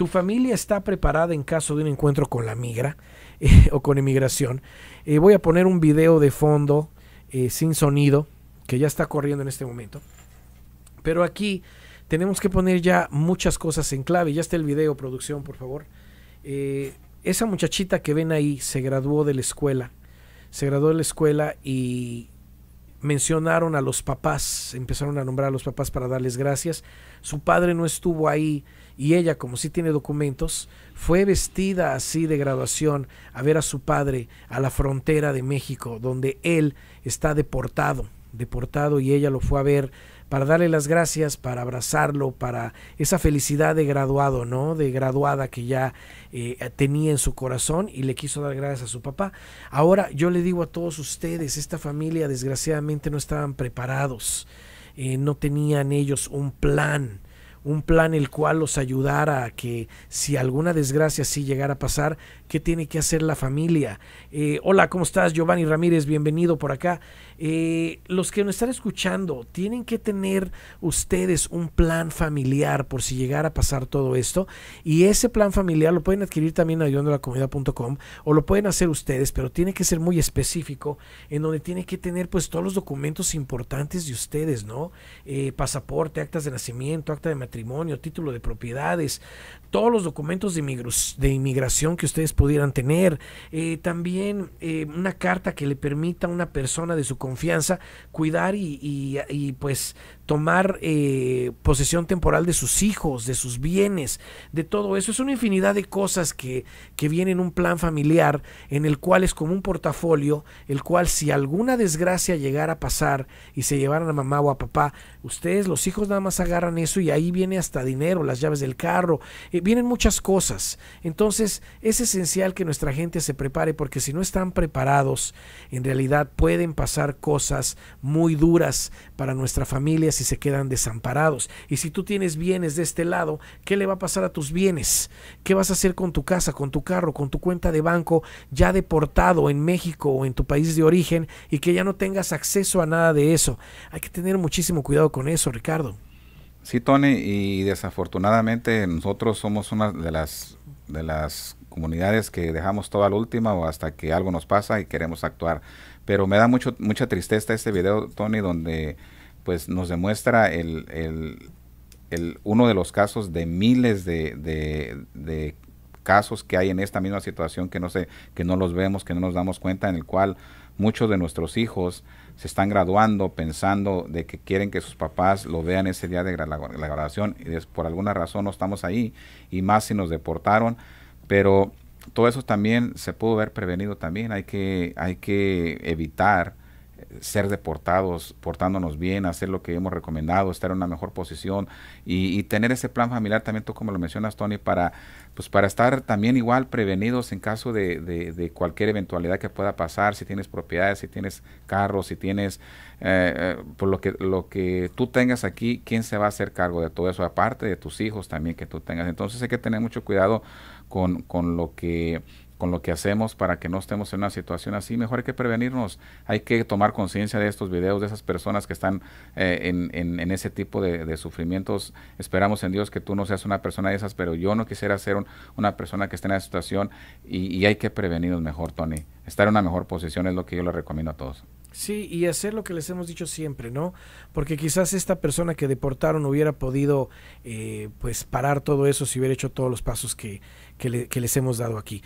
¿Tu familia está preparada en caso de un encuentro con la migra eh, o con inmigración? Eh, voy a poner un video de fondo eh, sin sonido que ya está corriendo en este momento. Pero aquí tenemos que poner ya muchas cosas en clave. Ya está el video, producción, por favor. esa muchachita que ven ahí se graduó de la escuela. Se graduó de la escuela y mencionaron a los papás, empezaron a nombrar a los papás para darles gracias. Su padre no estuvo ahí y ella, como sí tiene documentos, fue vestida así de graduación a ver a su padre a la frontera de México, donde él está deportado deportado y ella lo fue a ver para darle las gracias, para abrazarlo, para esa felicidad de graduado, ¿no? De graduada que ya eh, tenía en su corazón y le quiso dar gracias a su papá. Ahora yo le digo a todos ustedes, esta familia desgraciadamente no estaban preparados, eh, no tenían ellos un plan un plan el cual los ayudara a que si alguna desgracia sí llegara a pasar, ¿qué tiene que hacer la familia? Eh, hola, ¿cómo estás? Giovanni Ramírez, bienvenido por acá. Eh, los que nos están escuchando, tienen que tener ustedes un plan familiar por si llegara a pasar todo esto. Y ese plan familiar lo pueden adquirir también ayudando a la o lo pueden hacer ustedes, pero tiene que ser muy específico en donde tiene que tener pues todos los documentos importantes de ustedes, ¿no? Eh, pasaporte, actas de nacimiento, acta de matrimonio patrimonio, título de propiedades, todos los documentos de, inmigración que ustedes pudieran tener, eh, también eh, una carta que le permita a una persona de su confianza cuidar y, pues tomar eh, posesión temporal de sus hijos, de sus bienes, de todo eso. Es una infinidad de cosas que, que vienen en un plan familiar en el cual es como un portafolio, el cual si alguna desgracia llegara a pasar y se llevaran a mamá o a papá, ustedes los hijos nada más agarran eso y ahí viene viene hasta dinero, las llaves del carro, eh, vienen muchas cosas. Entonces es esencial que nuestra gente se prepare porque si no están preparados, en realidad pueden pasar cosas muy duras para nuestra familia si se quedan desamparados. Y si tú tienes bienes de este lado, ¿qué le va a pasar a tus bienes? ¿Qué vas a hacer con tu casa, con tu carro, con tu cuenta de banco ya deportado en México o en tu país de origen y que ya no tengas acceso a nada de eso? Hay que tener muchísimo cuidado con eso, Ricardo. Sí, Tony, y desafortunadamente nosotros somos una de las, de las comunidades que dejamos toda al última o hasta que algo nos pasa y queremos actuar. Pero me da mucho, mucha tristeza este video, Tony, donde pues nos demuestra el, el, el uno de los casos de miles de, de, de casos que hay en esta misma situación que no, sé, que no los vemos, que no nos damos cuenta, en el cual muchos de nuestros hijos se están graduando pensando de que quieren que sus papás lo vean ese día de la, graduación y por alguna razón no estamos ahí y más si nos deportaron, pero todo eso también se pudo haber prevenido también, hay que, hay que evitar ser deportados, portándonos bien, hacer lo que hemos recomendado, estar en una mejor posición y, tener ese plan familiar también, tú como lo mencionas, Tony, para, pues para estar también igual prevenidos en caso de, cualquier eventualidad que pueda pasar, si tienes propiedades, si tienes carros, si tienes, eh, eh, por pues, lo que, lo que tú tengas aquí, ¿quién se va a hacer cargo de todo eso? Aparte de tus hijos también que tú tengas. Entonces hay que tener mucho cuidado con, con lo que con lo que hacemos para que no estemos en una situación así, mejor hay que prevenirnos, hay que tomar conciencia de estos videos, de esas personas que están eh, en, ese tipo de, sufrimientos. Esperamos en Dios que tú no seas una persona de esas, pero yo no quisiera ser una persona que esté en esa situación y, hay que prevenirnos mejor, Tony. Estar en una mejor posición es lo que yo le recomiendo a todos. Sí, y hacer lo que les hemos dicho siempre, ¿no? Porque quizás esta persona que deportaron hubiera podido, eh, pues, parar todo eso si hubiera hecho todos los pasos que, les hemos dado aquí.